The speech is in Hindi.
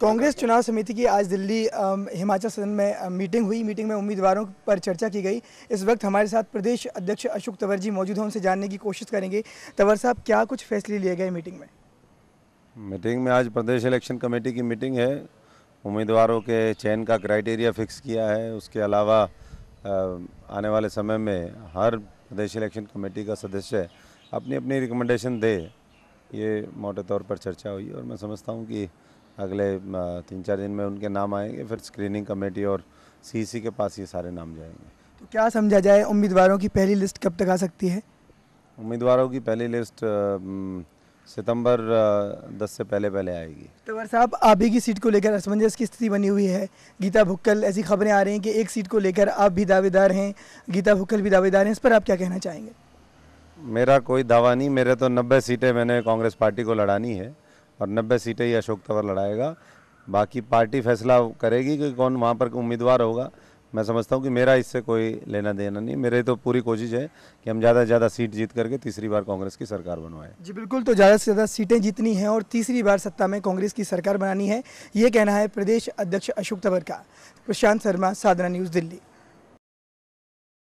कांग्रेस चुनाव समिति की आज दिल्ली हिमाचल सदन में मीटिंग हुई मीटिंग में उम्मीदवारों पर चर्चा की गई इस वक्त हमारे साथ प्रदेश अध्यक्ष अशोक तंवर जी मौजूद हैं उनसे जानने की कोशिश करेंगे तंवर साहब क्या कुछ फैसले लिए गए मीटिंग में मीटिंग में आज प्रदेश इलेक्शन कमेटी की मीटिंग है उम्मीदवारों के चयन का क्राइटेरिया फिक्स किया है उसके अलावा आने वाले समय में हर प्रदेश इलेक्शन कमेटी का सदस्य अपनी अपनी रिकमेंडेशन दे ये मोटे तौर पर चर्चा हुई और मैं समझता हूँ कि अगले तीन चार दिन में उनके नाम आएंगे फिर स्क्रीनिंग कमेटी और सीसी के पास ये सारे नाम जाएंगे तो क्या समझा जाए उम्मीदवारों की पहली लिस्ट कब तक आ सकती है उम्मीदवारों की पहली लिस्ट सितंबर दस से पहले पहले आएगी तंवर तो साहब आप ही की सीट को लेकर असमंजस की स्थिति बनी हुई है गीता भुक्कल ऐसी खबरें आ रही हैं कि एक सीट को लेकर आप भी दावेदार हैं गीता भुक्कल भी दावेदार हैं इस पर आप क्या कहना चाहेंगे मेरा कोई दावा नहीं मेरे तो नब्बे सीटें मैंने कांग्रेस पार्टी को लड़ानी है और नब्बे सीटें ही अशोक तंवर लड़ाएगा बाकी पार्टी फैसला करेगी कि कौन वहाँ पर उम्मीदवार होगा मैं समझता हूँ कि मेरा इससे कोई लेना देना नहीं मेरे तो पूरी कोशिश है कि हम ज़्यादा से ज़्यादा सीट जीत करके तीसरी बार कांग्रेस की सरकार बनवाएं जी बिल्कुल तो ज़्यादा से ज़्यादा सीटें जीतनी हैं और तीसरी बार सत्ता में कांग्रेस की सरकार बनानी है ये कहना है प्रदेश अध्यक्ष अशोक तंवर का प्रशांत शर्मा साधना न्यूज़ दिल्ली